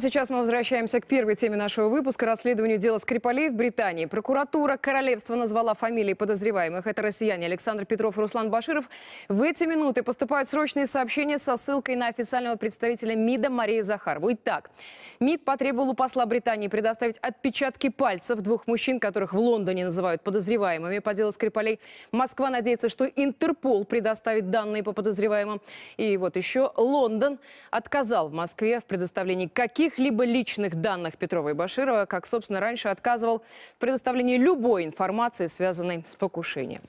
Сейчас мы возвращаемся к первой теме нашего выпуска – расследованию дела Скрипалей в Британии. Прокуратура королевства назвала фамилии подозреваемых. Это россияне Александр Петров и Руслан Баширов. В эти минуты поступают срочные сообщения со ссылкой на официального представителя МИДа Марии Захарову. Итак, МИД потребовал у посла Британии предоставить отпечатки пальцев двух мужчин, которых в Лондоне называют подозреваемыми по делу Скрипалей. Москва надеется, что Интерпол предоставит данные по подозреваемым. И вот еще Лондон отказал в Москве в предоставлении каких своих, либо личных данных Петрова и Баширова, как, собственно, раньше отказывал в предоставлении любой информации, связанной с покушением.